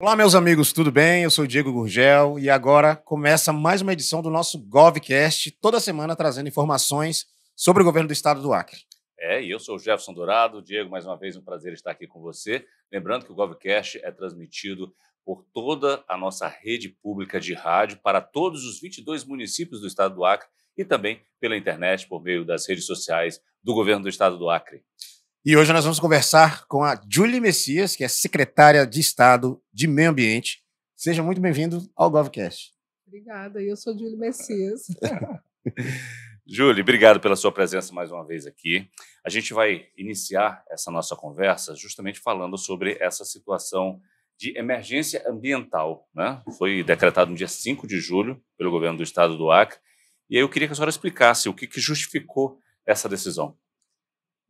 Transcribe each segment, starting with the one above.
Olá, meus amigos, tudo bem? Eu sou Diego Gurgel e agora começa mais uma edição do nosso GovCast, toda semana trazendo informações sobre o governo do estado do Acre. É, e eu sou o Jefferson Dourado. Diego, mais uma vez, um prazer estar aqui com você. Lembrando que o GovCast é transmitido por toda a nossa rede pública de rádio para todos os 22 municípios do estado do Acre e também pela internet, por meio das redes sociais do governo do estado do Acre. E hoje nós vamos conversar com a Julie Messias, que é secretária de Estado de Meio Ambiente. Seja muito bem-vindo ao GovCast. Obrigada, eu sou Julie Messias. Julie, obrigado pela sua presença mais uma vez aqui. A gente vai iniciar essa nossa conversa justamente falando sobre essa situação de emergência ambiental. Né? Foi decretado no dia 5 de julho pelo governo do estado do Acre. E aí eu queria que a senhora explicasse o que, que justificou essa decisão.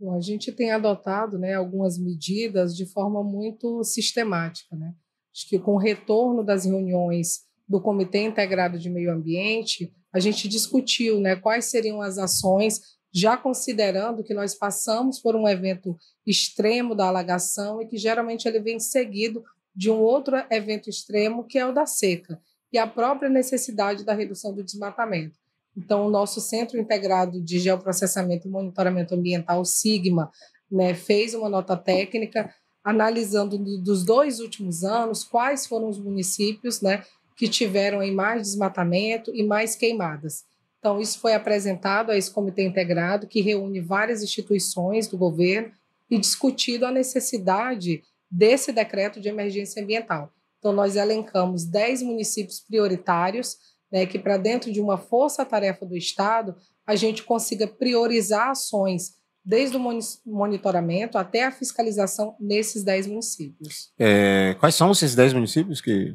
Bom, a gente tem adotado né, algumas medidas de forma muito sistemática. Né? Acho que com o retorno das reuniões do Comitê Integrado de Meio Ambiente, a gente discutiu né, quais seriam as ações, já considerando que nós passamos por um evento extremo da alagação e que geralmente ele vem seguido de um outro evento extremo, que é o da seca, e a própria necessidade da redução do desmatamento. Então, o nosso Centro Integrado de Geoprocessamento e Monitoramento Ambiental, o SIGMA, né, fez uma nota técnica analisando dos dois últimos anos quais foram os municípios né, que tiveram aí mais desmatamento e mais queimadas. Então, isso foi apresentado a esse comitê integrado, que reúne várias instituições do governo e discutido a necessidade desse decreto de emergência ambiental. Então, nós elencamos 10 municípios prioritários né, que para dentro de uma força-tarefa do Estado a gente consiga priorizar ações desde o monitoramento até a fiscalização nesses 10 municípios. É, quais são esses 10 municípios que...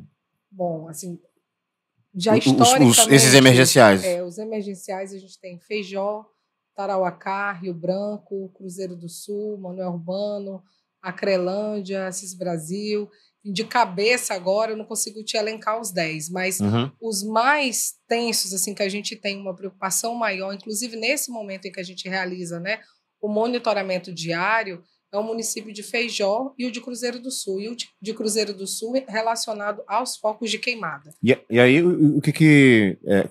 Bom, assim, já historicamente... os, esses emergenciais. É, os emergenciais a gente tem Feijó, Tarauacá, Rio Branco, Cruzeiro do Sul, Manuel Urbano, Acrelândia, Assis Brasil de cabeça agora, eu não consigo te elencar os 10, mas uhum. os mais tensos, assim, que a gente tem uma preocupação maior, inclusive nesse momento em que a gente realiza né, o monitoramento diário, é o município de Feijó e o de Cruzeiro do Sul, e o de Cruzeiro do Sul relacionado aos focos de queimada. E, e aí, o que que... É,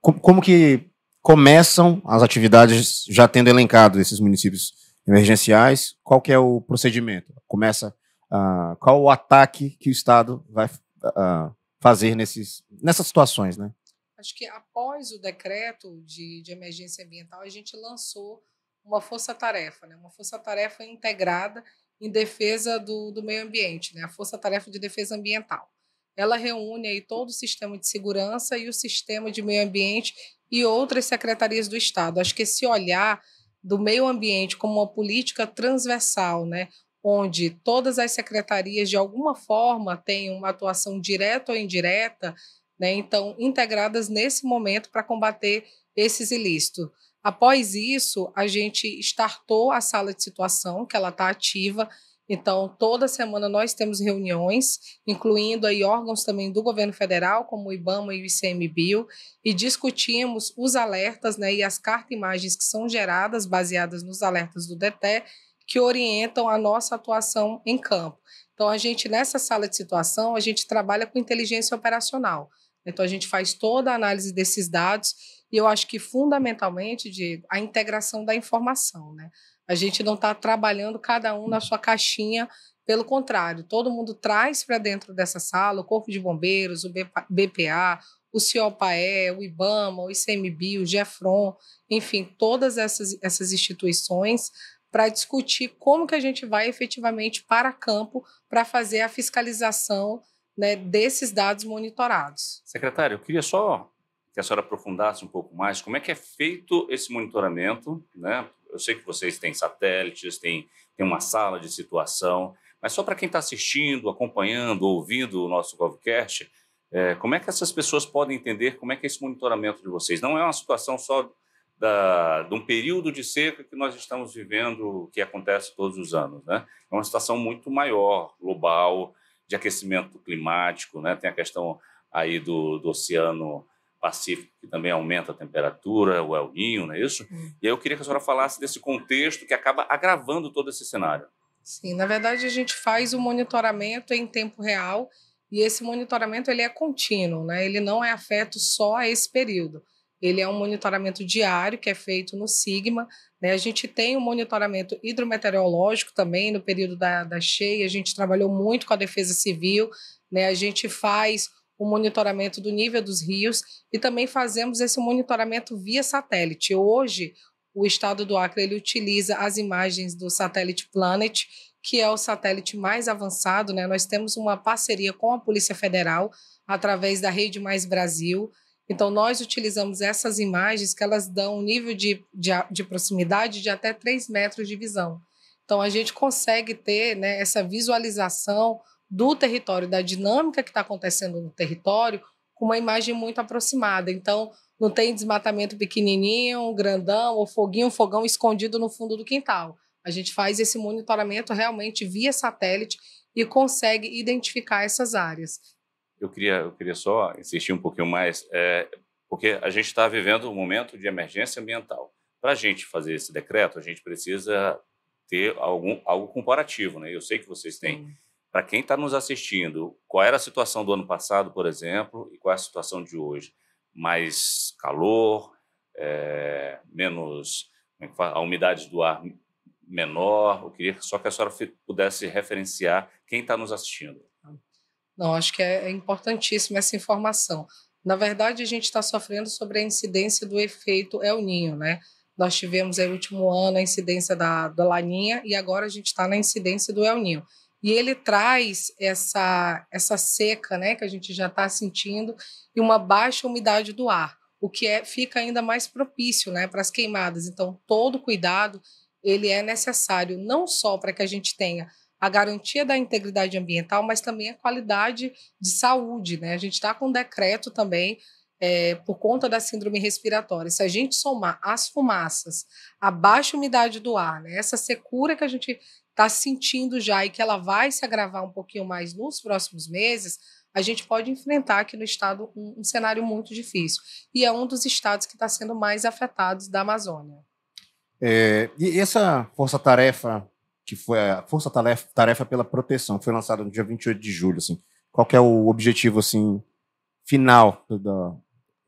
como, como que começam as atividades já tendo elencado esses municípios emergenciais? Qual que é o procedimento? Começa ah, qual o ataque que o Estado vai uh, fazer nesses, nessas situações, né? Acho que após o decreto de, de emergência ambiental, a gente lançou uma força-tarefa, né? uma força-tarefa integrada em defesa do, do meio ambiente, né? a Força-Tarefa de Defesa Ambiental. Ela reúne aí todo o sistema de segurança e o sistema de meio ambiente e outras secretarias do Estado. Acho que esse olhar do meio ambiente como uma política transversal, né? onde todas as secretarias, de alguma forma, têm uma atuação direta ou indireta, né, então, integradas nesse momento para combater esses ilícitos. Após isso, a gente startou a sala de situação, que ela está ativa. Então, toda semana nós temos reuniões, incluindo aí órgãos também do governo federal, como o IBAMA e o ICMBio, e discutimos os alertas né, e as cartas imagens que são geradas baseadas nos alertas do DETE que orientam a nossa atuação em campo. Então, a gente, nessa sala de situação, a gente trabalha com inteligência operacional. Então, a gente faz toda a análise desses dados e eu acho que, fundamentalmente, Diego, a integração da informação. Né? A gente não está trabalhando cada um na sua caixinha, pelo contrário, todo mundo traz para dentro dessa sala o Corpo de Bombeiros, o BPA, o CIOPAE, o IBAMA, o ICMB, o GEFRON, enfim, todas essas, essas instituições para discutir como que a gente vai efetivamente para campo para fazer a fiscalização né, desses dados monitorados. Secretário, eu queria só que a senhora aprofundasse um pouco mais como é que é feito esse monitoramento. Né? Eu sei que vocês têm satélites, têm, têm uma sala de situação, mas só para quem está assistindo, acompanhando, ouvindo o nosso GovCast, é, como é que essas pessoas podem entender como é que é esse monitoramento de vocês? Não é uma situação só da, de um período de seca que nós estamos vivendo, que acontece todos os anos. Né? É uma situação muito maior, global, de aquecimento climático, né? tem a questão aí do, do Oceano Pacífico, que também aumenta a temperatura, o El Ninho, não é isso? Hum. E aí eu queria que a senhora falasse desse contexto que acaba agravando todo esse cenário. Sim, na verdade a gente faz o monitoramento em tempo real e esse monitoramento ele é contínuo, né? ele não é afeto só a esse período ele é um monitoramento diário que é feito no Sigma. Né? A gente tem um monitoramento hidrometeorológico também no período da, da cheia. A gente trabalhou muito com a Defesa Civil. Né? A gente faz o monitoramento do nível dos rios e também fazemos esse monitoramento via satélite. Hoje, o estado do Acre ele utiliza as imagens do satélite Planet, que é o satélite mais avançado. Né? Nós temos uma parceria com a Polícia Federal através da Rede Mais Brasil. Então, nós utilizamos essas imagens que elas dão um nível de, de, de proximidade de até 3 metros de visão. Então, a gente consegue ter né, essa visualização do território, da dinâmica que está acontecendo no território, com uma imagem muito aproximada. Então, não tem desmatamento pequenininho, grandão, ou foguinho, fogão escondido no fundo do quintal. A gente faz esse monitoramento realmente via satélite e consegue identificar essas áreas. Eu queria, eu queria só insistir um pouquinho mais, é, porque a gente está vivendo um momento de emergência ambiental. Para a gente fazer esse decreto, a gente precisa ter algum, algo comparativo. Né? Eu sei que vocês têm. Para quem está nos assistindo, qual era a situação do ano passado, por exemplo, e qual é a situação de hoje? Mais calor, é, menos. É a umidade do ar menor. Eu queria só que a senhora pudesse referenciar quem está nos assistindo. Não, acho que é, é importantíssima essa informação. Na verdade, a gente está sofrendo sobre a incidência do efeito El Ninho, né? Nós tivemos aí, no último ano a incidência da, da Laninha e agora a gente está na incidência do El Ninho. E ele traz essa, essa seca, né, que a gente já está sentindo, e uma baixa umidade do ar, o que é, fica ainda mais propício, né, para as queimadas. Então, todo cuidado ele é necessário não só para que a gente tenha a garantia da integridade ambiental, mas também a qualidade de saúde. Né? A gente está com um decreto também é, por conta da síndrome respiratória. Se a gente somar as fumaças, a baixa umidade do ar, né? essa secura que a gente está sentindo já e que ela vai se agravar um pouquinho mais nos próximos meses, a gente pode enfrentar aqui no estado um, um cenário muito difícil. E é um dos estados que está sendo mais afetados da Amazônia. É, e essa força-tarefa que foi a Força Tarefa, Tarefa pela Proteção, que foi lançada no dia 28 de julho, assim. Qual é o objetivo, assim, final da,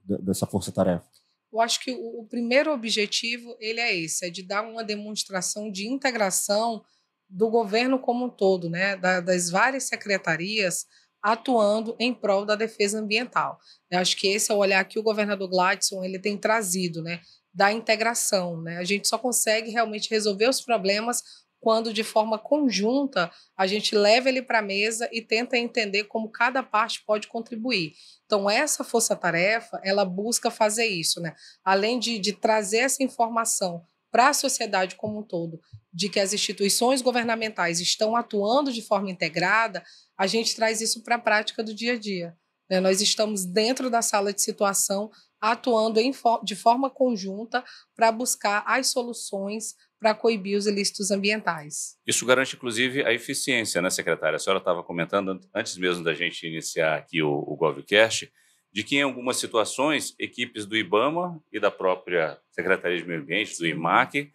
da, dessa Força Tarefa? Eu acho que o, o primeiro objetivo, ele é esse, é de dar uma demonstração de integração do governo como um todo, né, das várias secretarias atuando em prol da defesa ambiental. Eu acho que esse é o olhar que o governador Gladson ele tem trazido, né, da integração, né? A gente só consegue realmente resolver os problemas quando de forma conjunta a gente leva ele para a mesa e tenta entender como cada parte pode contribuir. Então, essa força-tarefa, ela busca fazer isso, né? Além de, de trazer essa informação para a sociedade como um todo, de que as instituições governamentais estão atuando de forma integrada, a gente traz isso para a prática do dia a dia. Né? Nós estamos dentro da sala de situação, atuando em, de forma conjunta para buscar as soluções para coibir os ilícitos ambientais. Isso garante, inclusive, a eficiência, né, secretária? A senhora estava comentando, antes mesmo da gente iniciar aqui o, o GovCast, de que em algumas situações, equipes do IBAMA e da própria Secretaria de Meio Ambiente, do IMAC,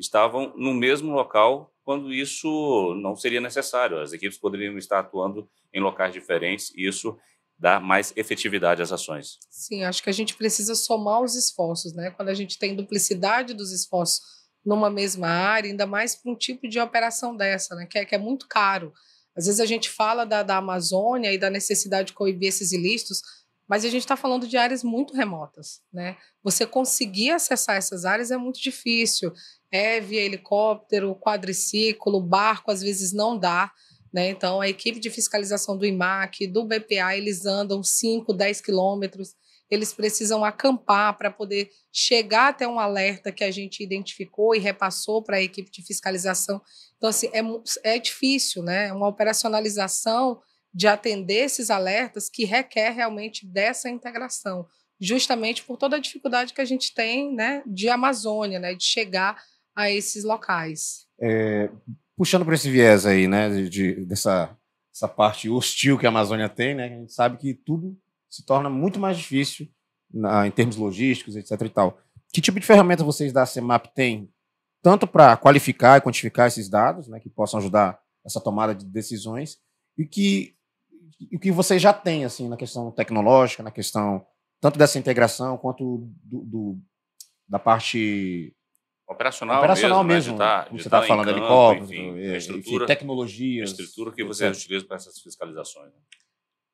estavam no mesmo local quando isso não seria necessário. As equipes poderiam estar atuando em locais diferentes e isso dá mais efetividade às ações. Sim, acho que a gente precisa somar os esforços, né? Quando a gente tem duplicidade dos esforços numa mesma área, ainda mais para um tipo de operação dessa, né? que, é, que é muito caro. Às vezes a gente fala da, da Amazônia e da necessidade de coibir esses ilícitos, mas a gente está falando de áreas muito remotas. Né? Você conseguir acessar essas áreas é muito difícil. É via helicóptero, quadriciclo, barco, às vezes não dá. Né? Então, a equipe de fiscalização do IMAC, do BPA, eles andam 5, 10 quilômetros eles precisam acampar para poder chegar até um alerta que a gente identificou e repassou para a equipe de fiscalização. Então, assim, é, é difícil, né? Uma operacionalização de atender esses alertas que requer realmente dessa integração, justamente por toda a dificuldade que a gente tem né, de Amazônia, né, de chegar a esses locais. É, puxando para esse viés aí, né, de, de, dessa essa parte hostil que a Amazônia tem, né, a gente sabe que tudo se torna muito mais difícil na, em termos logísticos, etc. E tal. Que tipo de ferramenta vocês da CEMAP têm, tanto para qualificar e quantificar esses dados, né, que possam ajudar essa tomada de decisões, e que o que vocês já têm assim na questão tecnológica, na questão tanto dessa integração quanto do, do da parte operacional, operacional mesmo, né? mesmo né? como você está tá falando, helicóptero, é, tecnologias, a estrutura que você utilizam utiliza para essas fiscalizações. Né?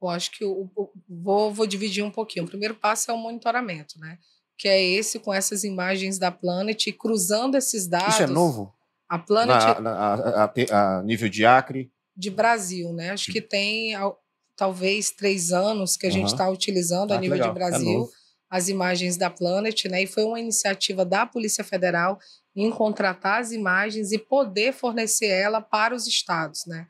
Eu acho que o, vou, vou dividir um pouquinho. O primeiro passo é o monitoramento, né? Que é esse com essas imagens da Planet, cruzando esses dados. Isso é novo? A Planet. Na, na, a, a, nível de Acre? De Brasil, né? Acho que tem talvez três anos que a gente está utilizando ah, a nível legal. de é Brasil é as imagens da Planet, né? E foi uma iniciativa da Polícia Federal em contratar as imagens e poder fornecer ela para os estados, né?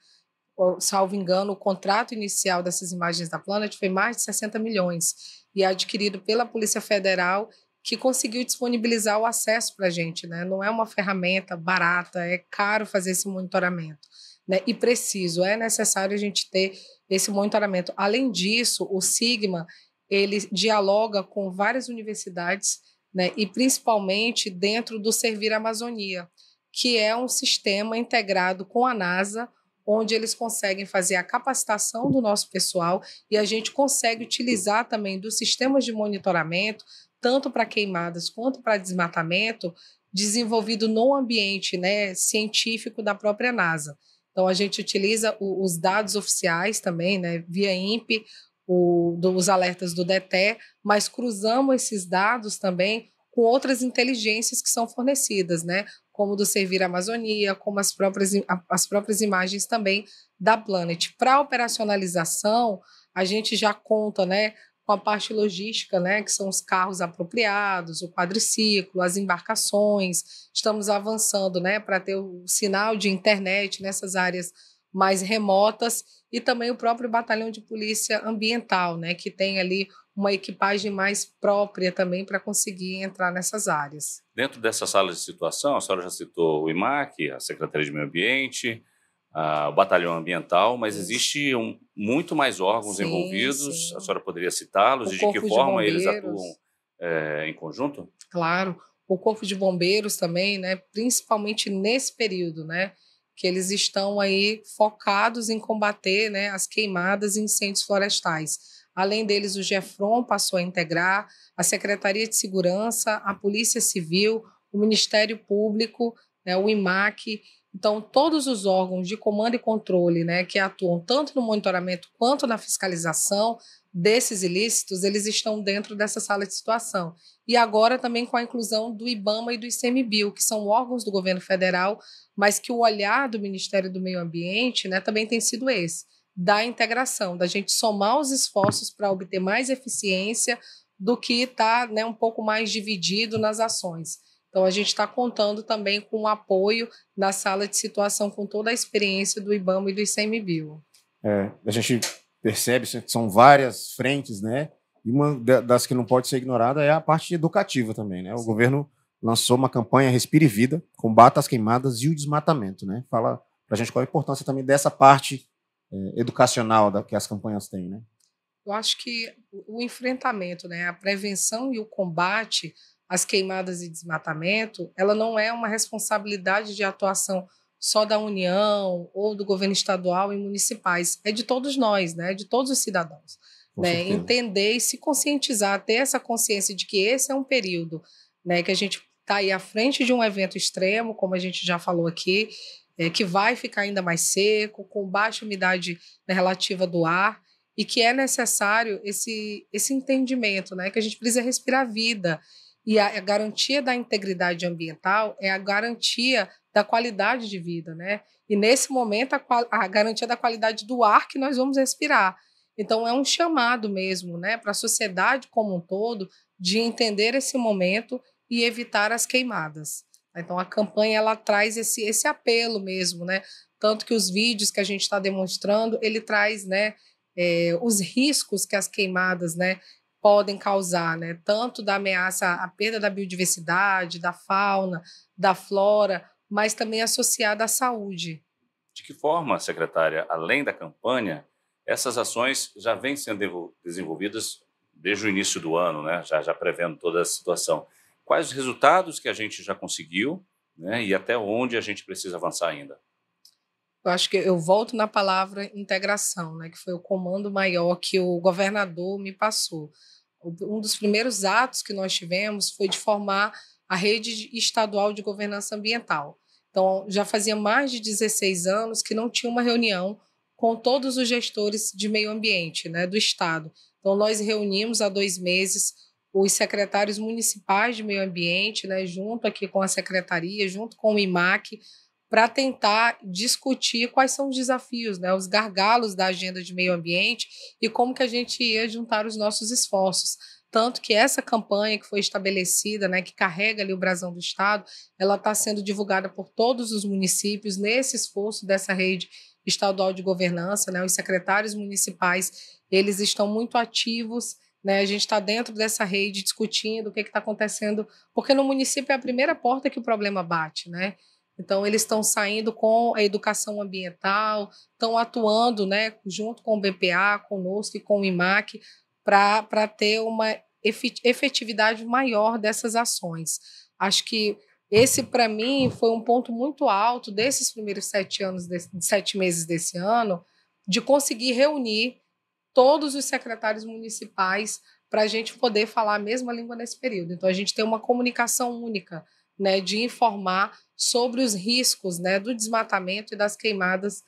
salvo engano, o contrato inicial dessas imagens da Planet foi mais de 60 milhões e é adquirido pela Polícia Federal que conseguiu disponibilizar o acesso para a gente. Né? Não é uma ferramenta barata, é caro fazer esse monitoramento. Né? E preciso, é necessário a gente ter esse monitoramento. Além disso, o Sigma ele dialoga com várias universidades né? e principalmente dentro do Servir Amazonia, que é um sistema integrado com a NASA onde eles conseguem fazer a capacitação do nosso pessoal e a gente consegue utilizar também dos sistemas de monitoramento, tanto para queimadas quanto para desmatamento, desenvolvido no ambiente né, científico da própria NASA. Então, a gente utiliza o, os dados oficiais também, né, via INPE, o, do, os alertas do DETE, mas cruzamos esses dados também com outras inteligências que são fornecidas, né? como do Servir Amazonia, como as próprias, as próprias imagens também da Planet. Para operacionalização, a gente já conta né, com a parte logística, né, que são os carros apropriados, o quadriciclo, as embarcações. Estamos avançando né, para ter o sinal de internet nessas áreas mais remotas e também o próprio batalhão de polícia ambiental, né, que tem ali uma equipagem mais própria também para conseguir entrar nessas áreas. Dentro dessas salas de situação, a senhora já citou o IMAC, a Secretaria de Meio Ambiente, a, o Batalhão Ambiental, mas sim. existe um, muito mais órgãos sim, envolvidos, sim. a senhora poderia citá-los e de que forma eles atuam é, em conjunto? Claro, o Corpo de Bombeiros também, né, principalmente nesse período, né, que eles estão aí focados em combater né, as queimadas e incêndios florestais Além deles, o GEFROM passou a integrar, a Secretaria de Segurança, a Polícia Civil, o Ministério Público, né, o IMAC. Então, todos os órgãos de comando e controle né, que atuam tanto no monitoramento quanto na fiscalização desses ilícitos, eles estão dentro dessa sala de situação. E agora também com a inclusão do IBAMA e do ICMBio, que são órgãos do governo federal, mas que o olhar do Ministério do Meio Ambiente né, também tem sido esse da integração, da gente somar os esforços para obter mais eficiência do que está né, um pouco mais dividido nas ações. Então, a gente está contando também com o apoio na sala de situação, com toda a experiência do IBAMA e do ICMBio. É, a gente percebe que são várias frentes, né? E uma das que não pode ser ignorada é a parte educativa também, né? O Sim. governo lançou uma campanha Respire Vida, combata as queimadas e o desmatamento, né? Fala para a gente qual a importância também dessa parte é, educacional da que as campanhas têm, né? Eu acho que o enfrentamento, né, a prevenção e o combate às queimadas e desmatamento, ela não é uma responsabilidade de atuação só da União ou do governo estadual e municipais, é de todos nós, né, de todos os cidadãos. Né, entender e se conscientizar, ter essa consciência de que esse é um período né, que a gente está aí à frente de um evento extremo, como a gente já falou aqui, é, que vai ficar ainda mais seco, com baixa umidade né, relativa do ar e que é necessário esse, esse entendimento, né, que a gente precisa respirar vida. E a, a garantia da integridade ambiental é a garantia da qualidade de vida, né? E nesse momento, a, a garantia da qualidade do ar que nós vamos respirar. Então, é um chamado mesmo, né, para a sociedade como um todo de entender esse momento e evitar as queimadas. Né? Então a campanha ela traz esse, esse apelo mesmo, né? Tanto que os vídeos que a gente está demonstrando, ele traz, né, é, os riscos que as queimadas, né, podem causar, né? Tanto da ameaça à perda da biodiversidade, da fauna, da flora, mas também associada à saúde. De que forma, secretária, além da campanha, essas ações já vêm sendo desenvolvidas desde o início do ano, né? já, já prevendo toda a situação quais os resultados que a gente já conseguiu né, e até onde a gente precisa avançar ainda. Eu acho que eu volto na palavra integração, né, que foi o comando maior que o governador me passou. Um dos primeiros atos que nós tivemos foi de formar a rede estadual de governança ambiental. Então, já fazia mais de 16 anos que não tinha uma reunião com todos os gestores de meio ambiente né, do Estado. Então, nós reunimos há dois meses os secretários municipais de meio ambiente, né, junto aqui com a secretaria, junto com o IMAC, para tentar discutir quais são os desafios, né, os gargalos da agenda de meio ambiente e como que a gente ia juntar os nossos esforços. Tanto que essa campanha que foi estabelecida, né, que carrega ali o brasão do Estado, ela está sendo divulgada por todos os municípios nesse esforço dessa rede estadual de governança, né, os secretários municipais, eles estão muito ativos né? A gente está dentro dessa rede discutindo o que está acontecendo, porque no município é a primeira porta que o problema bate, né? Então, eles estão saindo com a educação ambiental, estão atuando né, junto com o BPA, conosco e com o IMAC, para ter uma efetividade maior dessas ações. Acho que esse, para mim, foi um ponto muito alto desses primeiros sete anos, de, sete meses desse ano, de conseguir reunir todos os secretários municipais para a gente poder falar a mesma língua nesse período. Então, a gente tem uma comunicação única né, de informar sobre os riscos né, do desmatamento e das queimadas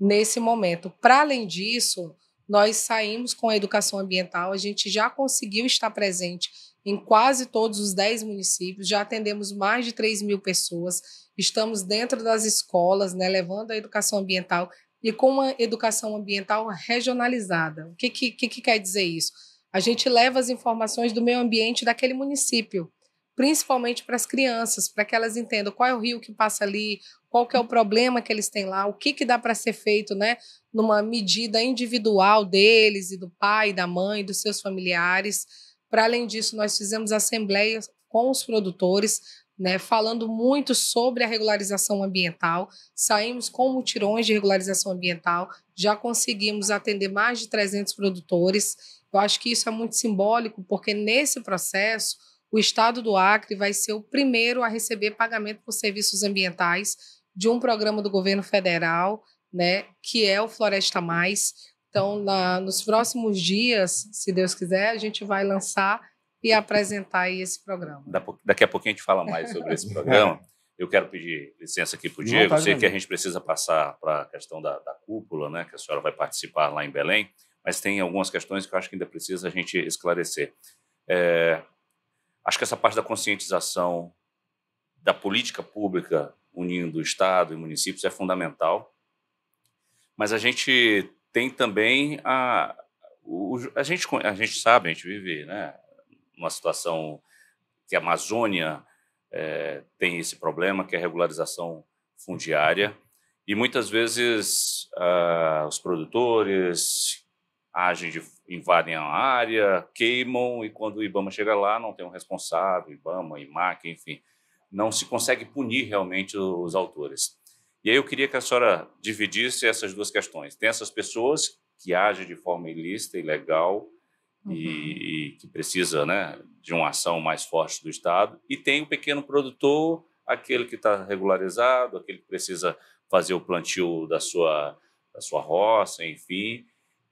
nesse momento. Para além disso, nós saímos com a educação ambiental, a gente já conseguiu estar presente em quase todos os 10 municípios, já atendemos mais de 3 mil pessoas, estamos dentro das escolas, né, levando a educação ambiental e com uma educação ambiental regionalizada. O que, que, que quer dizer isso? A gente leva as informações do meio ambiente daquele município, principalmente para as crianças, para que elas entendam qual é o rio que passa ali, qual que é o problema que eles têm lá, o que, que dá para ser feito, né? Numa medida individual deles e do pai, da mãe, dos seus familiares. Para além disso, nós fizemos assembleias com os produtores né, falando muito sobre a regularização ambiental. Saímos com mutirões de regularização ambiental, já conseguimos atender mais de 300 produtores. Eu acho que isso é muito simbólico, porque nesse processo, o estado do Acre vai ser o primeiro a receber pagamento por serviços ambientais de um programa do governo federal, né, que é o Floresta Mais. Então, na, nos próximos dias, se Deus quiser, a gente vai lançar e apresentar aí esse programa. Daqui a pouquinho a gente fala mais sobre esse programa. Eu quero pedir licença aqui para o Diego. Sei que a gente precisa passar para a questão da, da, cúpula, né, que a senhora vai participar lá em Belém, mas tem algumas questões que eu acho que ainda precisa a gente esclarecer. É, acho que essa parte da conscientização da política pública unindo o Estado e municípios é fundamental, mas a gente tem também a, o, a gente a gente sabe a gente vive né numa situação que a Amazônia é, tem esse problema, que é a regularização fundiária. E muitas vezes ah, os produtores agem, de, invadem a área, queimam, e quando o Ibama chega lá, não tem um responsável, Ibama, IMAC, enfim, não se consegue punir realmente os autores. E aí eu queria que a senhora dividisse essas duas questões. Tem essas pessoas que agem de forma ilícita, ilegal, uhum. e, e, que precisa né, de uma ação mais forte do Estado. E tem o pequeno produtor, aquele que está regularizado, aquele que precisa fazer o plantio da sua, da sua roça, enfim,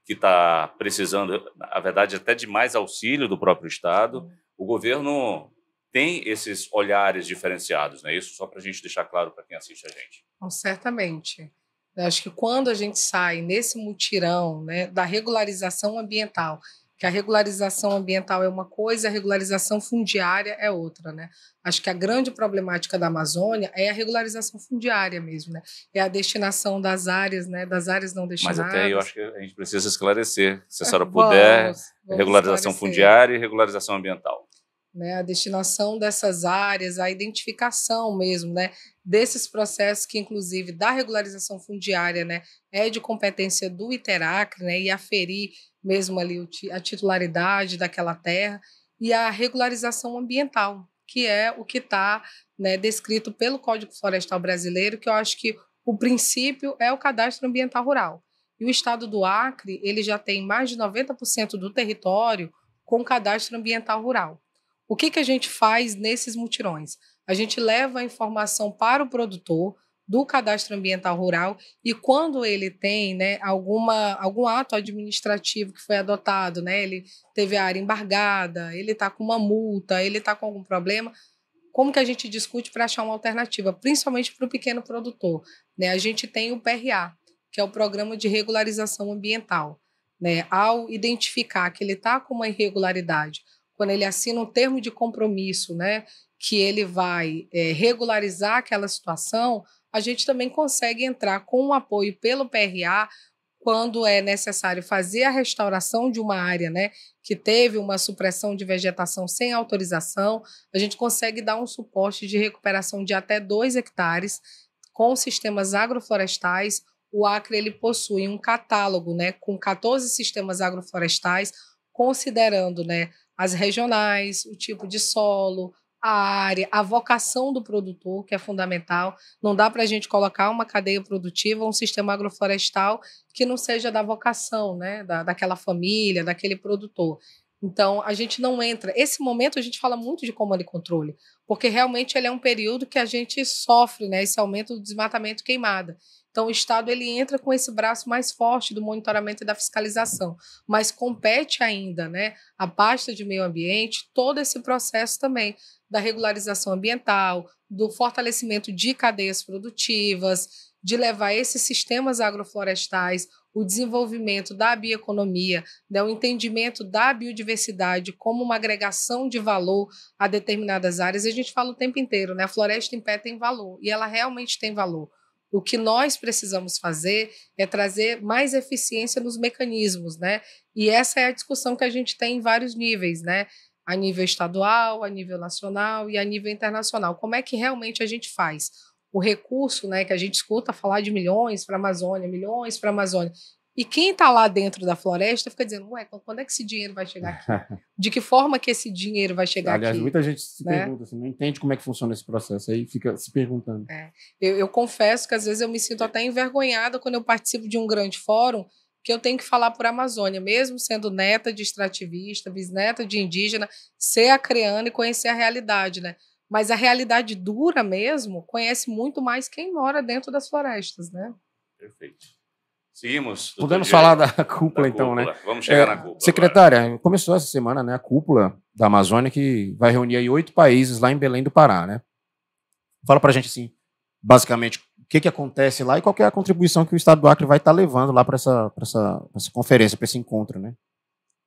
que está precisando, na verdade, até de mais auxílio do próprio Estado. Uhum. O governo tem esses olhares diferenciados, né? Isso só para a gente deixar claro para quem assiste a gente. Bom, certamente. Eu acho que quando a gente sai nesse mutirão né, da regularização ambiental que a regularização ambiental é uma coisa, a regularização fundiária é outra, né? Acho que a grande problemática da Amazônia é a regularização fundiária mesmo, né? É a destinação das áreas, né? Das áreas não destinadas. Mas até eu acho que a gente precisa esclarecer, se a senhora vamos, puder, vamos regularização esclarecer. fundiária e regularização ambiental. Né, a destinação dessas áreas, a identificação mesmo, né, desses processos que, inclusive, da regularização fundiária, né, é de competência do Iterac, né, e aferir mesmo ali a titularidade daquela terra, e a regularização ambiental, que é o que está né, descrito pelo Código Florestal Brasileiro, que eu acho que o princípio é o cadastro ambiental rural. E o estado do Acre, ele já tem mais de 90% do território com cadastro ambiental rural. O que, que a gente faz nesses mutirões? A gente leva a informação para o produtor do cadastro ambiental rural e quando ele tem né, alguma, algum ato administrativo que foi adotado, né, ele teve a área embargada, ele está com uma multa, ele está com algum problema, como que a gente discute para achar uma alternativa, principalmente para o pequeno produtor? Né? A gente tem o PRA, que é o Programa de Regularização Ambiental. Né? Ao identificar que ele está com uma irregularidade, quando ele assina um termo de compromisso, né, que ele vai é, regularizar aquela situação, a gente também consegue entrar com um apoio pelo PRA quando é necessário fazer a restauração de uma área, né, que teve uma supressão de vegetação sem autorização, a gente consegue dar um suporte de recuperação de até 2 hectares com sistemas agroflorestais. O Acre ele possui um catálogo, né, com 14 sistemas agroflorestais, considerando, né, as regionais, o tipo de solo, a área, a vocação do produtor, que é fundamental. Não dá para a gente colocar uma cadeia produtiva, um sistema agroflorestal que não seja da vocação, né, da, daquela família, daquele produtor. Então, a gente não entra. Esse momento a gente fala muito de comando e controle, porque realmente ele é um período que a gente sofre, né, esse aumento do desmatamento queimada. Então, o Estado ele entra com esse braço mais forte do monitoramento e da fiscalização, mas compete ainda, né, a pasta de meio ambiente, todo esse processo também da regularização ambiental, do fortalecimento de cadeias produtivas, de levar esses sistemas agroflorestais o desenvolvimento da bioeconomia, né, o entendimento da biodiversidade como uma agregação de valor a determinadas áreas. A gente fala o tempo inteiro, né? A floresta em pé tem valor e ela realmente tem valor. O que nós precisamos fazer é trazer mais eficiência nos mecanismos, né? E essa é a discussão que a gente tem em vários níveis, né? A nível estadual, a nível nacional e a nível internacional. Como é que realmente a gente faz? o recurso né, que a gente escuta falar de milhões para a Amazônia, milhões para a Amazônia. E quem está lá dentro da floresta fica dizendo, ué, quando é que esse dinheiro vai chegar aqui? De que forma que esse dinheiro vai chegar Aliás, aqui? Aliás, muita gente se né? pergunta, assim, não entende como é que funciona esse processo, aí fica se perguntando. É. Eu, eu, confesso que às vezes eu me sinto até envergonhada quando eu participo de um grande fórum, que eu tenho que falar por Amazônia, mesmo sendo neta de extrativista, bisneta de indígena, ser acreana e conhecer a realidade, né? Mas a realidade dura mesmo conhece muito mais quem mora dentro das florestas, né? Perfeito. Seguimos. Podemos falar da cúpula, da então, né? Vamos chegar é, na cúpula. Secretária, agora. começou essa semana né, a cúpula da Amazônia, que vai reunir aí oito países lá em Belém do Pará, né? Fala para a gente, assim, basicamente, o que, que acontece lá e qual é a contribuição que o Estado do Acre vai estar tá levando lá para essa, essa, essa conferência, para esse encontro, né?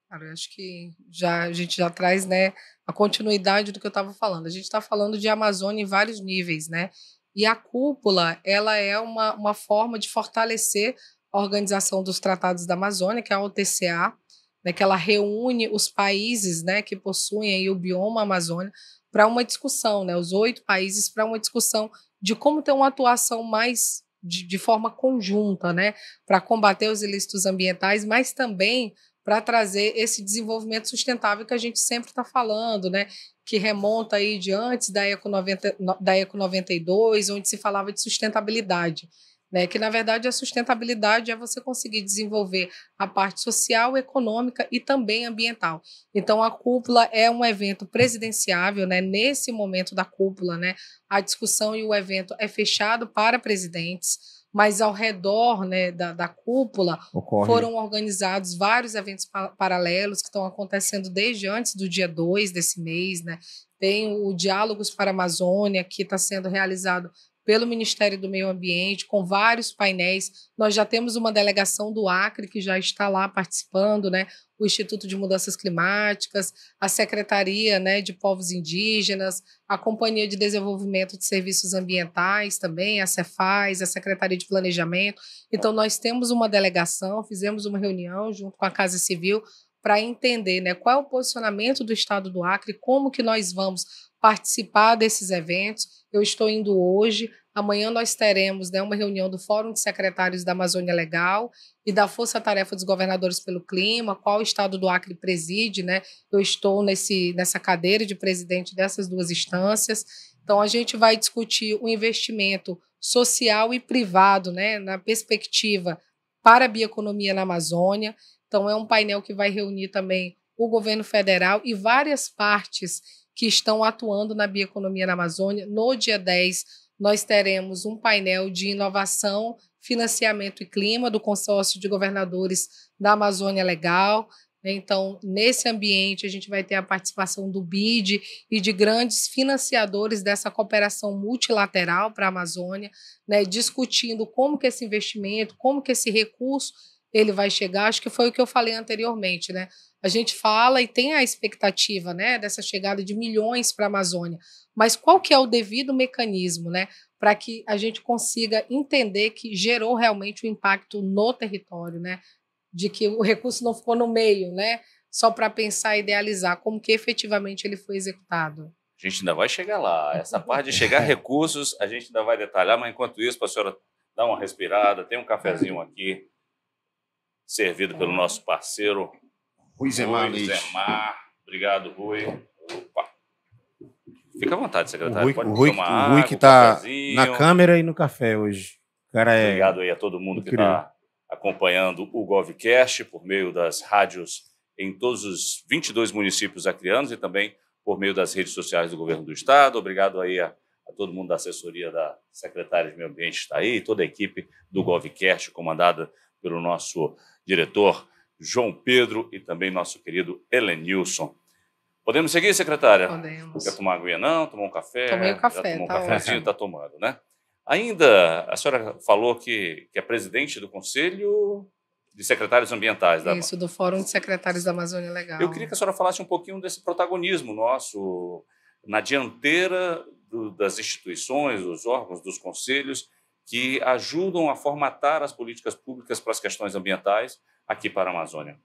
Cara, eu acho que já, a gente já traz né, a continuidade do que eu estava falando. A gente está falando de Amazônia em vários níveis, né? E a cúpula, ela é uma, uma forma de fortalecer a Organização dos Tratados da Amazônia, que é a OTCA, né, que ela reúne os países né, que possuem aí o bioma Amazônia para uma discussão, né, os oito países para uma discussão de como ter uma atuação mais de, de forma conjunta, né, para combater os ilícitos ambientais, mas também para trazer esse desenvolvimento sustentável que a gente sempre está falando, né? que remonta aí de antes da Eco, 90, da Eco 92, onde se falava de sustentabilidade. Né? Que, na verdade, a sustentabilidade é você conseguir desenvolver a parte social, econômica e também ambiental. Então, a cúpula é um evento presidenciável, né? Nesse momento da cúpula, né? A discussão e o evento é fechado para presidentes mas ao redor né, da, da cúpula Ocorre. foram organizados vários eventos pa paralelos que estão acontecendo desde antes do dia 2 desse mês. Né? Tem o Diálogos para a Amazônia, que está sendo realizado pelo Ministério do Meio Ambiente, com vários painéis. Nós já temos uma delegação do Acre que já está lá participando, né? O Instituto de Mudanças Climáticas, a Secretaria né, de Povos Indígenas, a Companhia de Desenvolvimento de Serviços Ambientais também, a Cefaz, a Secretaria de Planejamento. Então, nós temos uma delegação, fizemos uma reunião junto com a Casa Civil para entender né, qual é o posicionamento do Estado do Acre, como que nós vamos participar desses eventos. Eu estou indo hoje. Amanhã nós teremos né, uma reunião do Fórum de Secretários da Amazônia Legal e da Força Tarefa dos Governadores pelo Clima, qual o estado do Acre preside. Né? Eu estou nesse, nessa cadeira de presidente dessas duas instâncias. Então, a gente vai discutir o investimento social e privado né, na perspectiva para a bioeconomia na Amazônia. Então, é um painel que vai reunir também o governo federal e várias partes que estão atuando na bioeconomia na Amazônia. No dia 10, nós teremos um painel de inovação, financiamento e clima do consórcio de governadores da Amazônia Legal. Então, nesse ambiente, a gente vai ter a participação do BID e de grandes financiadores dessa cooperação multilateral para a Amazônia, né, discutindo como que esse investimento, como que esse recurso ele vai chegar. Acho que foi o que eu falei anteriormente, né? A gente fala e tem a expectativa, né, dessa chegada de milhões para a Amazônia. Mas qual que é o devido mecanismo, né, para que a gente consiga entender que gerou realmente o um impacto no território, né? De que o recurso não ficou no meio, né? Só para pensar e idealizar como que efetivamente ele foi executado. A gente ainda vai chegar lá. Essa parte de chegar recursos, a gente ainda vai detalhar, mas enquanto isso, para a senhora dar uma respirada, tem um cafezinho aqui servido pelo nosso parceiro Rui Zemar. Rui Zemar. Obrigado, Rui. Opa. Fica à vontade, secretário. O Rui, Pode Rui, tomar Rui água, que está na câmera e no café hoje. cara é... Obrigado aí a todo mundo que está acompanhando o GovCast por meio das rádios em todos os 22 municípios acrianos e também por meio das redes sociais do governo do estado. Obrigado aí a, a todo mundo da assessoria da secretária de Meio Ambiente que está aí, toda a equipe do GovCast, comandada pelo nosso diretor João Pedro e também nosso querido Helen Nilson Podemos seguir, secretária? Podemos. Quer tomar aguinha, não? tomou um café? Tomei o café, tomou tá um cafezinho, está tomando, né? Ainda, a senhora falou que, que é presidente do Conselho de Secretários Ambientais. Da... Né? Isso, do Fórum de Secretários da Amazônia Legal. Eu queria que a senhora falasse um pouquinho desse protagonismo nosso na dianteira do, das instituições, dos órgãos, dos conselhos, que ajudam a formatar as políticas públicas para as questões ambientais aqui para a Amazônia?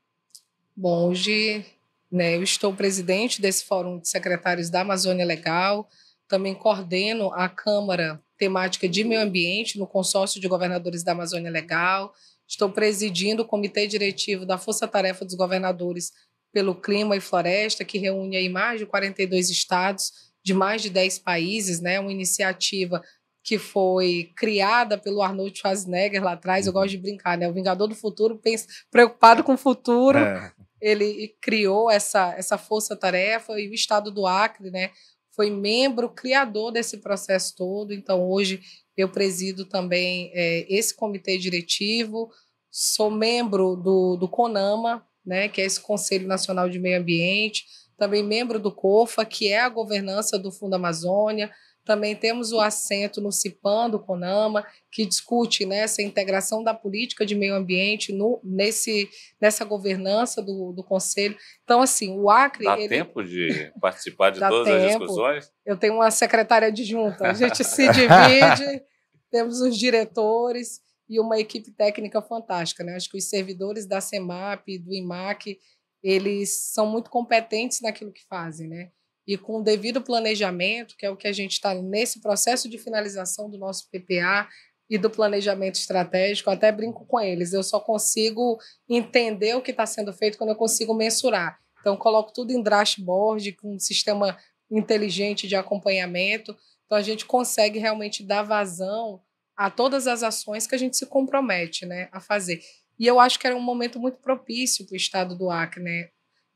Bom, hoje né, eu estou presidente desse Fórum de Secretários da Amazônia Legal, também coordeno a Câmara Temática de Meio Ambiente no Consórcio de Governadores da Amazônia Legal, estou presidindo o Comitê Diretivo da Força Tarefa dos Governadores pelo Clima e Floresta, que reúne aí mais de 42 estados de mais de 10 países, né, uma iniciativa que foi criada pelo Arnold Schwarzenegger lá atrás. Eu uhum. gosto de brincar, né? O Vingador do Futuro, pensa, preocupado com o futuro, é. ele criou essa, essa força-tarefa e o Estado do Acre, né? Foi membro criador desse processo todo. Então, hoje, eu presido também é, esse comitê diretivo, sou membro do, do CONAMA, né? Que é esse Conselho Nacional de Meio Ambiente, também membro do COFA, que é a governança do Fundo Amazônia também temos o assento no CIPAM do CONAMA, que discute né, essa integração da política de meio ambiente no, nesse, nessa governança do, do Conselho. Então, assim, o Acre. Dá ele... tempo de participar de todas tempo. as discussões? Eu tenho uma secretária adjunta, a gente se divide, temos os diretores e uma equipe técnica fantástica. Né? Acho que os servidores da CEMAP, do IMAC, eles são muito competentes naquilo que fazem, né? e com o devido planejamento, que é o que a gente está nesse processo de finalização do nosso PPA e do planejamento estratégico, até brinco com eles, eu só consigo entender o que está sendo feito quando eu consigo mensurar. Então, coloco tudo em dashboard, com um sistema inteligente de acompanhamento. Então, a gente consegue realmente dar vazão a todas as ações que a gente se compromete né, a fazer. E eu acho que era um momento muito propício para o estado do Acre, né?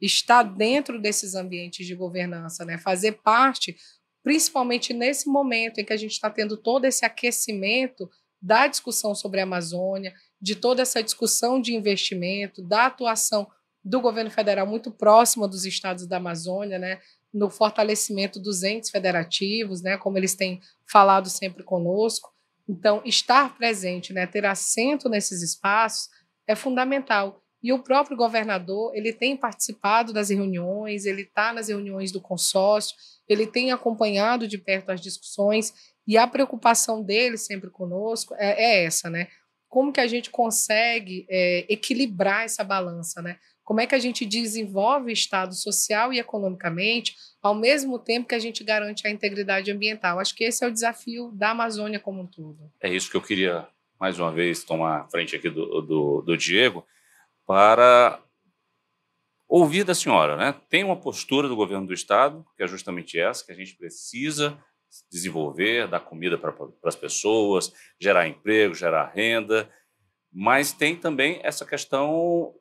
estar dentro desses ambientes de governança, né? fazer parte, principalmente nesse momento em que a gente está tendo todo esse aquecimento da discussão sobre a Amazônia, de toda essa discussão de investimento, da atuação do governo federal muito próxima dos estados da Amazônia, né? no fortalecimento dos entes federativos, né? como eles têm falado sempre conosco. Então, estar presente, né? ter assento nesses espaços é fundamental. E o próprio governador, ele tem participado das reuniões, ele está nas reuniões do consórcio, ele tem acompanhado de perto as discussões e a preocupação dele sempre conosco é, é essa, né? Como que a gente consegue é, equilibrar essa balança, né? Como é que a gente desenvolve o Estado social e economicamente, ao mesmo tempo que a gente garante a integridade ambiental? Acho que esse é o desafio da Amazônia como um todo. É isso que eu queria, mais uma vez, tomar frente aqui do, do, do Diego para ouvir da senhora. Né? Tem uma postura do governo do Estado, que é justamente essa, que a gente precisa desenvolver, dar comida para as pessoas, gerar emprego, gerar renda, mas tem também essa questão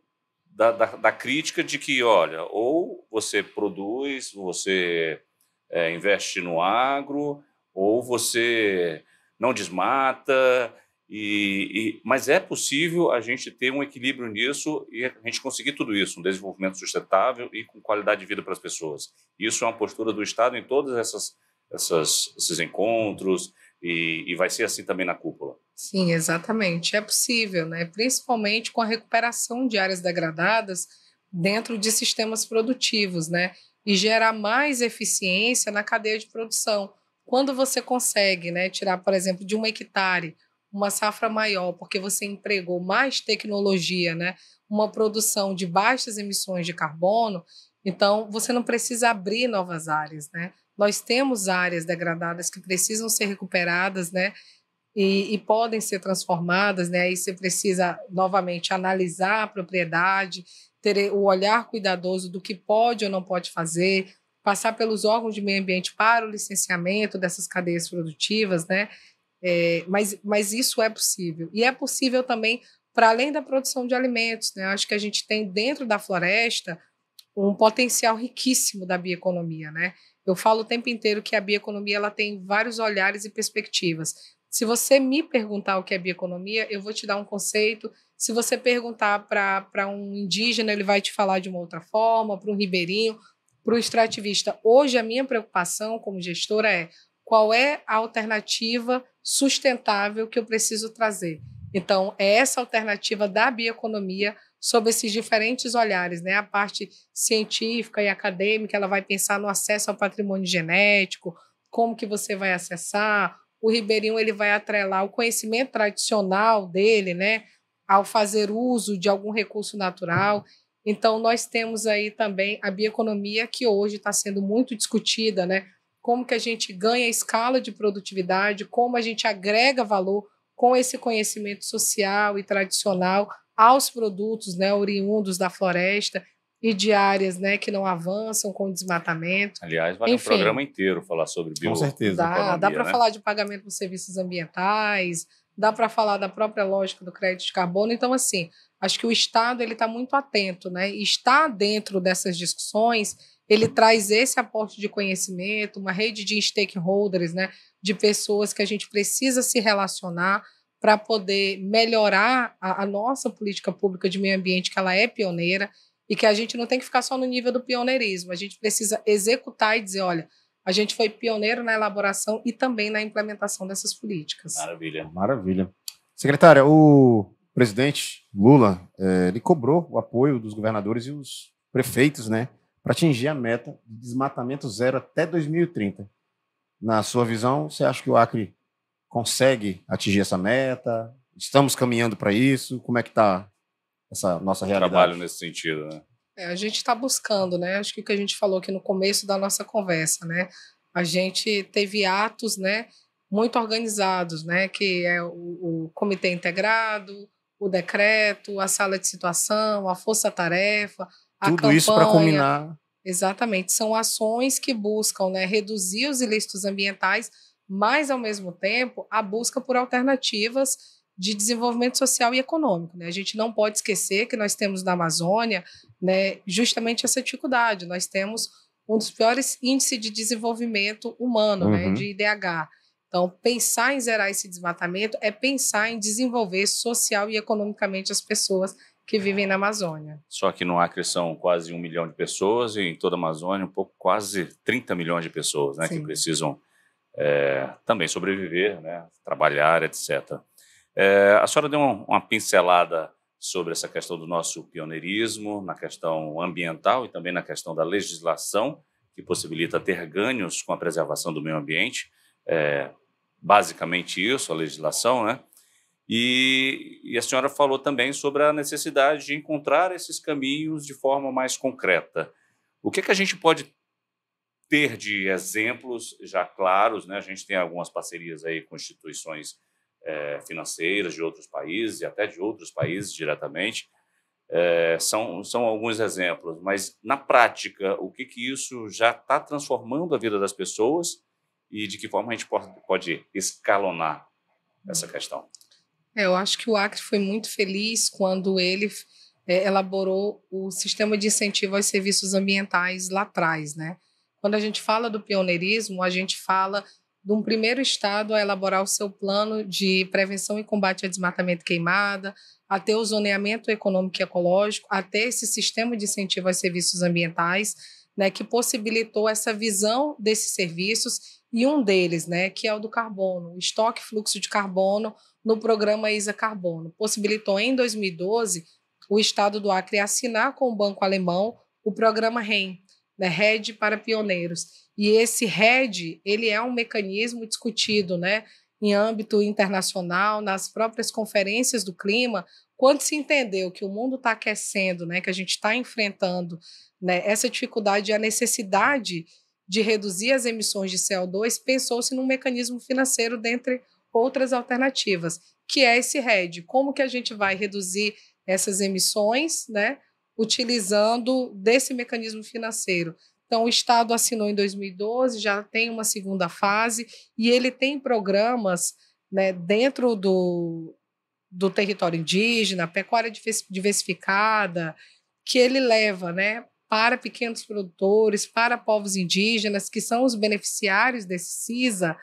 da, da, da crítica de que, olha, ou você produz, você é, investe no agro, ou você não desmata, e, e, mas é possível a gente ter um equilíbrio nisso e a gente conseguir tudo isso, um desenvolvimento sustentável e com qualidade de vida para as pessoas. Isso é uma postura do Estado em todos essas, essas, esses encontros e, e vai ser assim também na cúpula. Sim, exatamente. É possível, né? principalmente com a recuperação de áreas degradadas dentro de sistemas produtivos, né? E gerar mais eficiência na cadeia de produção. Quando você consegue né, tirar, por exemplo, de um hectare uma safra maior, porque você empregou mais tecnologia, né? uma produção de baixas emissões de carbono, então você não precisa abrir novas áreas. Né? Nós temos áreas degradadas que precisam ser recuperadas né? e, e podem ser transformadas, né? aí você precisa novamente analisar a propriedade, ter o olhar cuidadoso do que pode ou não pode fazer, passar pelos órgãos de meio ambiente para o licenciamento dessas cadeias produtivas, né? É, mas, mas isso é possível. E é possível também para além da produção de alimentos. Né? Acho que a gente tem dentro da floresta um potencial riquíssimo da bioeconomia. Né? Eu falo o tempo inteiro que a bioeconomia ela tem vários olhares e perspectivas. Se você me perguntar o que é bioeconomia, eu vou te dar um conceito. Se você perguntar para um indígena, ele vai te falar de uma outra forma, para um ribeirinho, para o extrativista. Hoje, a minha preocupação como gestora é qual é a alternativa sustentável que eu preciso trazer. Então, é essa alternativa da bioeconomia sobre esses diferentes olhares, né? A parte científica e acadêmica, ela vai pensar no acesso ao patrimônio genético, como que você vai acessar. O ribeirinho ele vai atrelar o conhecimento tradicional dele, né, ao fazer uso de algum recurso natural. Então nós temos aí também a bioeconomia que hoje está sendo muito discutida, né? como que a gente ganha escala de produtividade, como a gente agrega valor com esse conhecimento social e tradicional aos produtos né, oriundos da floresta e de áreas né, que não avançam com o desmatamento. Aliás, vai Enfim, um programa inteiro falar sobre bio. Com certeza. Dá, dá para né? falar de pagamento por serviços ambientais, dá para falar da própria lógica do crédito de carbono. Então, assim, acho que o Estado ele está muito atento né, está dentro dessas discussões ele traz esse aporte de conhecimento, uma rede de stakeholders, né, de pessoas que a gente precisa se relacionar para poder melhorar a, a, nossa política pública de meio ambiente, que ela é pioneira e que a gente não tem que ficar só no nível do pioneirismo, a gente precisa executar e dizer, olha, a gente foi pioneiro na elaboração e também na implementação dessas políticas. Maravilha, maravilha. Secretária, o presidente Lula, eh, ele cobrou o apoio dos governadores e os prefeitos, né, para atingir a meta de desmatamento zero até 2030. Na sua visão, você acha que o Acre consegue atingir essa meta? Estamos caminhando para isso? Como é que está essa nossa realidade? Trabalho nesse sentido, né? É, a gente está buscando, né? Acho que o que a gente falou aqui no começo da nossa conversa, né? A gente teve atos, né? Muito organizados, né? Que é o, o comitê integrado, o decreto, a sala de situação, a força-tarefa, tudo isso para combinar. Exatamente, são ações que buscam né, reduzir os ilícitos ambientais, mas ao mesmo tempo a busca por alternativas de desenvolvimento social e econômico. Né? A gente não pode esquecer que nós temos na Amazônia né, justamente essa dificuldade. Nós temos um dos piores índices de desenvolvimento humano, né, uhum. né, de IDH. Então, pensar em zerar esse desmatamento é pensar em desenvolver social e economicamente as pessoas que vivem na Amazônia. Só que no Acre são quase um milhão de pessoas e em toda a Amazônia um pouco quase 30 milhões de pessoas né, Sim. que precisam é, também sobreviver, né, trabalhar, etc. É, a senhora deu uma, uma pincelada sobre essa questão do nosso pioneirismo, na questão ambiental e também na questão da legislação que possibilita ter ganhos com a preservação do meio ambiente. É, basicamente isso, a legislação, né? E, e a senhora falou também sobre a necessidade de encontrar esses caminhos de forma mais concreta. O que, é que a gente pode ter de exemplos já claros, né? A gente tem algumas parcerias aí com instituições é, financeiras de outros países e até de outros países diretamente. É, são, são alguns exemplos, mas na prática, o que, que isso já está transformando a vida das pessoas e de que forma a gente pode, pode escalonar essa questão? É, eu acho que o Acre foi muito feliz quando ele é, elaborou o sistema de incentivo aos serviços ambientais lá atrás, né? Quando a gente fala do pioneirismo, a gente fala de um primeiro estado a elaborar o seu plano de prevenção e combate ao desmatamento queimada, a ter o zoneamento econômico e ecológico, a ter esse sistema de incentivo aos serviços ambientais, né, que possibilitou essa visão desses serviços e um deles, né, que é o do carbono, o estoque fluxo de carbono, no programa ISA Carbono. Possibilitou em 2012 o Estado do Acre assinar com o Banco Alemão o programa REM, né, para Pioneiros. E esse RED, ele é um mecanismo discutido, né, em âmbito internacional, nas próprias conferências do clima, quando se entendeu que o mundo está aquecendo, né, que a gente está enfrentando né, essa dificuldade e a necessidade de reduzir as emissões de CO2, pensou-se num mecanismo financeiro dentre outras alternativas, que é esse RED. Como que a gente vai reduzir essas emissões, né? Utilizando desse mecanismo financeiro. Então, o Estado assinou em 2012, já tem uma segunda fase, e ele tem programas né, dentro do, do território indígena, pecuária diversificada, que ele leva né, para pequenos produtores, para povos indígenas, que são os beneficiários desse CISA,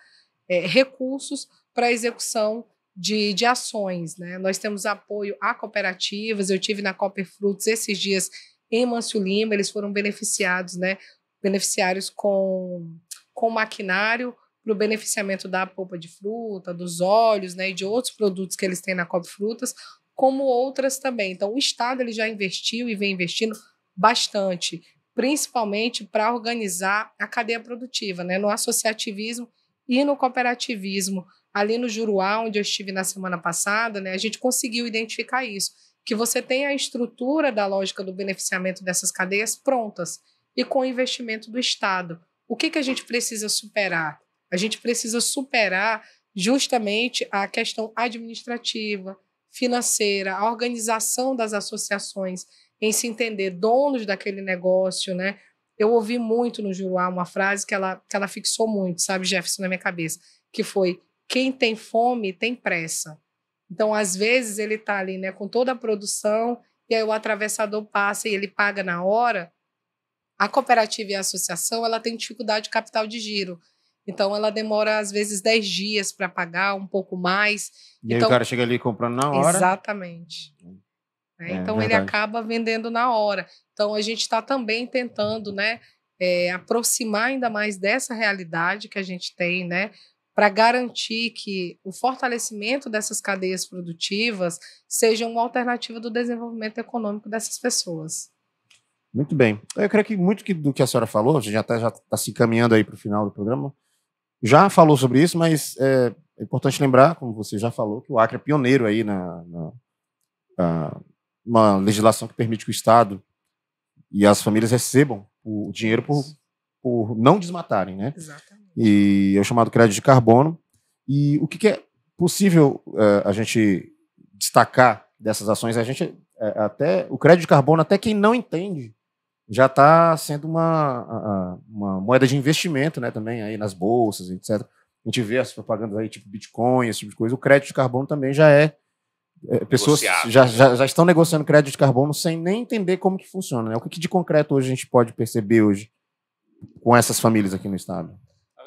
é, recursos para execução de, de ações. Né? Nós temos apoio a cooperativas, eu tive na Copper Frutos esses dias em Mancio Lima, eles foram beneficiados, né? beneficiários com, com maquinário para o beneficiamento da polpa de fruta, dos óleos né? e de outros produtos que eles têm na Copper Frutas, como outras também. Então, o Estado ele já investiu e vem investindo bastante, principalmente para organizar a cadeia produtiva, né? no associativismo e no cooperativismo ali no Juruá, onde eu estive na semana passada, né, a gente conseguiu identificar isso, que você tem a estrutura da lógica do beneficiamento dessas cadeias prontas e com o investimento do Estado. O que, que a gente precisa superar? A gente precisa superar justamente a questão administrativa, financeira, a organização das associações em se entender donos daquele negócio, né? Eu ouvi muito no Juruá uma frase que ela, que ela fixou muito, sabe, Jefferson, na minha cabeça, que foi quem tem fome tem pressa. Então, às vezes, ele está ali né, com toda a produção, e aí o atravessador passa e ele paga na hora. A cooperativa e a associação ela tem dificuldade de capital de giro. Então, ela demora, às vezes, 10 dias para pagar, um pouco mais. E então, aí o então cara chega ali comprando na hora. Exatamente. É, né, então, é ele acaba vendendo na hora. Então, a gente está também tentando né, é, aproximar ainda mais dessa realidade que a gente tem, né? para garantir que o fortalecimento dessas cadeias produtivas seja uma alternativa do desenvolvimento econômico dessas pessoas. Muito bem. Eu creio que muito do que a senhora falou, a gente até já está se encaminhando aí para o final do programa, já falou sobre isso, mas é, é, importante lembrar, como você já falou, que o Acre é pioneiro aí na, na, uma legislação que permite que o Estado e as famílias recebam o dinheiro por, por não desmatarem, né? Exatamente e é o chamado crédito de carbono. E o que, que é possível é, a gente destacar dessas ações? A gente é, é, até o crédito de carbono, até quem não entende, já está sendo uma, uma moeda de investimento, né? Também aí nas bolsas, etc. A gente vê as propagandas aí tipo Bitcoin, esse tipo de coisa. O crédito de carbono também já é é, pessoas já, já, já, estão negociando crédito de carbono sem nem entender como que funciona. Né? O que, que de concreto hoje a gente pode perceber hoje com essas famílias aqui no estado?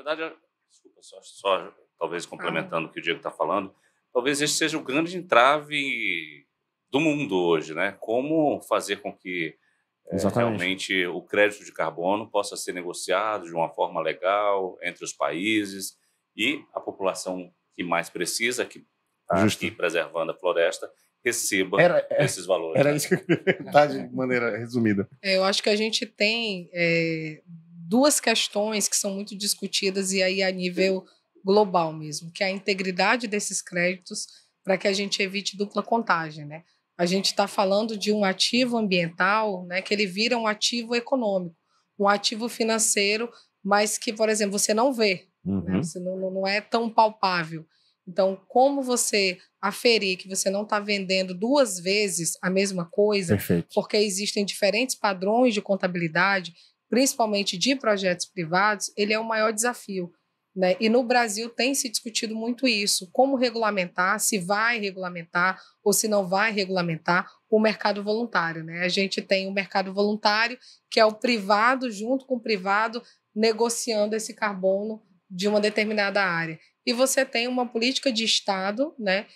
verdade, desculpa, só, só talvez complementando ah. o que o Diego está falando, talvez esse seja o grande entrave do mundo hoje, né? Como fazer com que é, realmente o crédito de carbono possa ser negociado de uma forma legal entre os países e a população que mais precisa, que está aqui preservando a floresta, receba era, é, esses valores. Era né? isso que eu queria de é. maneira resumida. É, eu acho que a gente tem é, duas questões que são muito discutidas e aí a nível global mesmo, que é a integridade desses créditos para que a gente evite dupla contagem, né? A gente está falando de um ativo ambiental, né, que ele vira um ativo econômico, um ativo financeiro, mas que, por exemplo, você não vê, né? uhum. né? você não, não é tão palpável. Então, como você aferir que você não está vendendo duas vezes a mesma coisa, Perfeito. porque existem diferentes padrões de contabilidade, principalmente de projetos privados, ele é o maior desafio. Né? E no Brasil tem se discutido muito isso: como regulamentar, se vai regulamentar ou se não vai regulamentar o mercado voluntário. Né? A gente tem o mercado voluntário, que é o privado, junto com o privado, negociando esse carbono de uma determinada área. E você tem uma política de Estado né,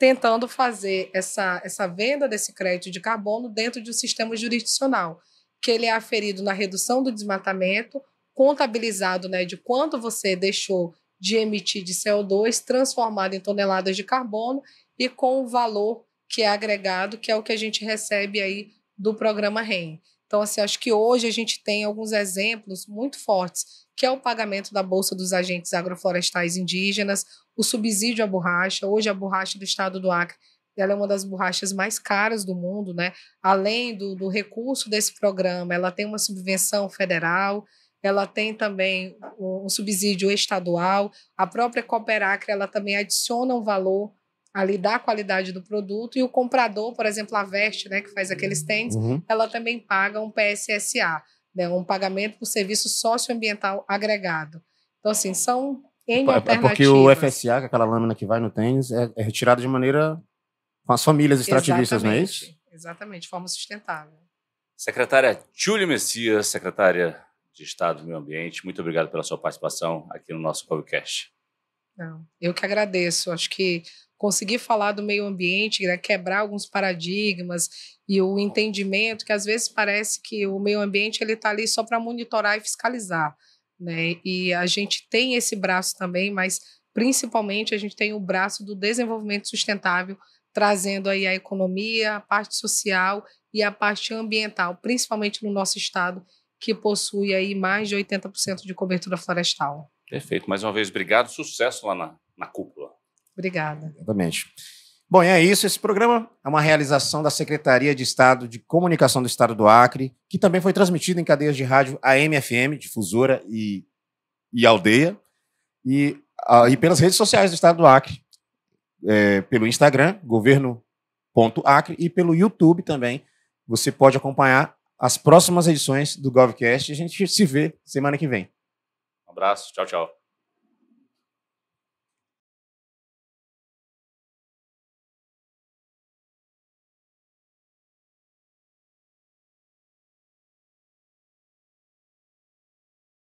tentando fazer essa, essa venda desse crédito de carbono dentro de um sistema jurisdicional que ele é aferido na redução do desmatamento, contabilizado né, de quanto você deixou de emitir de CO2, transformado em toneladas de carbono e com o valor que é agregado, que é o que a gente recebe aí do programa REN. Então, assim, acho que hoje a gente tem alguns exemplos muito fortes, que é o pagamento da Bolsa dos Agentes Agroflorestais Indígenas, o subsídio à borracha. Hoje, a borracha do estado do Acre ela é uma das borrachas mais caras do mundo, né? Além do, do recurso desse programa, ela tem uma subvenção federal, ela tem também um subsídio estadual, a própria Cooperacre, ela também adiciona um valor ali da qualidade do produto e o comprador, por exemplo, a Veste, né, que faz aqueles tênis, uhum. ela também paga um PSSA, né, um pagamento por serviço socioambiental agregado. Então, assim, são N é, alternativas. É porque o FSA, que é aquela lâmina que vai no tênis, é, é retirado de maneira com as famílias extrativistas, não é isso? Exatamente, de forma sustentável. Secretária Júlia Messias, secretária de Estado do Meio Ambiente, muito obrigado pela sua participação aqui no nosso podcast. Não, eu que agradeço. Acho que conseguir falar do meio ambiente, né, quebrar alguns paradigmas e o entendimento que às vezes parece que o meio ambiente ele está ali só para monitorar e fiscalizar, né? E a gente tem esse braço também, mas principalmente a gente tem o braço do desenvolvimento sustentável trazendo aí a economia, a parte social e a parte ambiental, principalmente no nosso estado, que possui aí mais de 80% de cobertura florestal. Perfeito. Mais uma vez, obrigado. Sucesso lá na, na cúpula. Obrigada. Exatamente. Bom, é isso. Esse programa é uma realização da Secretaria de Estado de Comunicação do Estado do Acre, que também foi transmitido em cadeias de rádio AMFM, difusora e, e aldeia, e, ah, e pelas redes sociais do Estado do Acre é, pelo Instagram, governo.acre, e pelo YouTube também. Você pode acompanhar as próximas edições do GovCast. A gente se vê semana que vem. Um abraço, tchau, tchau.